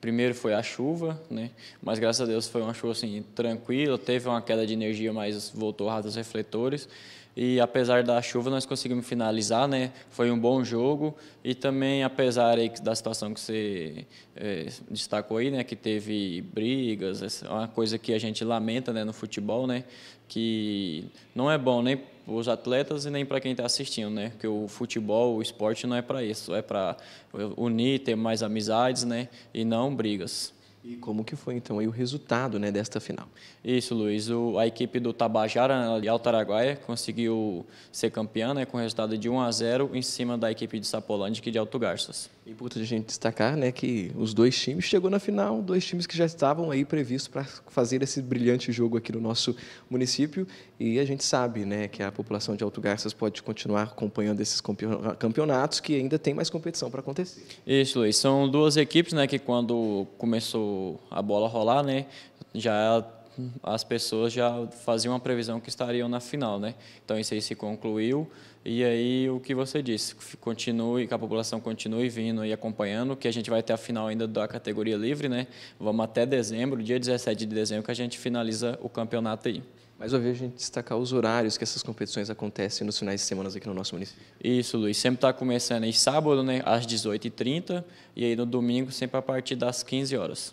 Primeiro foi a chuva, né? Mas graças a Deus foi uma chuva assim tranquila, teve uma queda de energia, mas voltou rápido os refletores. E apesar da chuva nós conseguimos finalizar, né? Foi um bom jogo e também apesar aí, da situação que você é, destacou aí, né, que teve brigas, é uma coisa que a gente lamenta, né, no futebol, né, que não é bom nem Tipo, os atletas e nem para quem está assistindo, né? Porque o futebol, o esporte não é para isso, é para unir, ter mais amizades, né? E não brigas. E como que foi então aí o resultado né, desta final? Isso, Luiz. O, a equipe do Tabajara de né, Araguaia conseguiu ser campeã né, com resultado de 1 a 0 em cima da equipe de Sapolândia e é de Alto Garças. Importante a gente destacar né, que os dois times chegou na final, dois times que já estavam aí previstos para fazer esse brilhante jogo aqui no nosso município. E a gente sabe né, que a população de Alto Garças pode continuar acompanhando esses campeonatos que ainda tem mais competição para acontecer. Isso, Luiz. São duas equipes né, que quando começou a bola rolar, né, já as pessoas já faziam uma previsão que estariam na final, né? Então isso aí se concluiu e aí o que você disse, continue, que a população continue vindo e acompanhando, que a gente vai ter a final ainda da categoria livre, né? Vamos até dezembro, dia 17 de dezembro que a gente finaliza o campeonato aí. Mais uma vez, a gente destacar os horários que essas competições acontecem nos finais de semana aqui no nosso município. Isso, Luiz. Sempre está começando em sábado, né, às 18h30, e aí no domingo sempre a partir das 15 horas.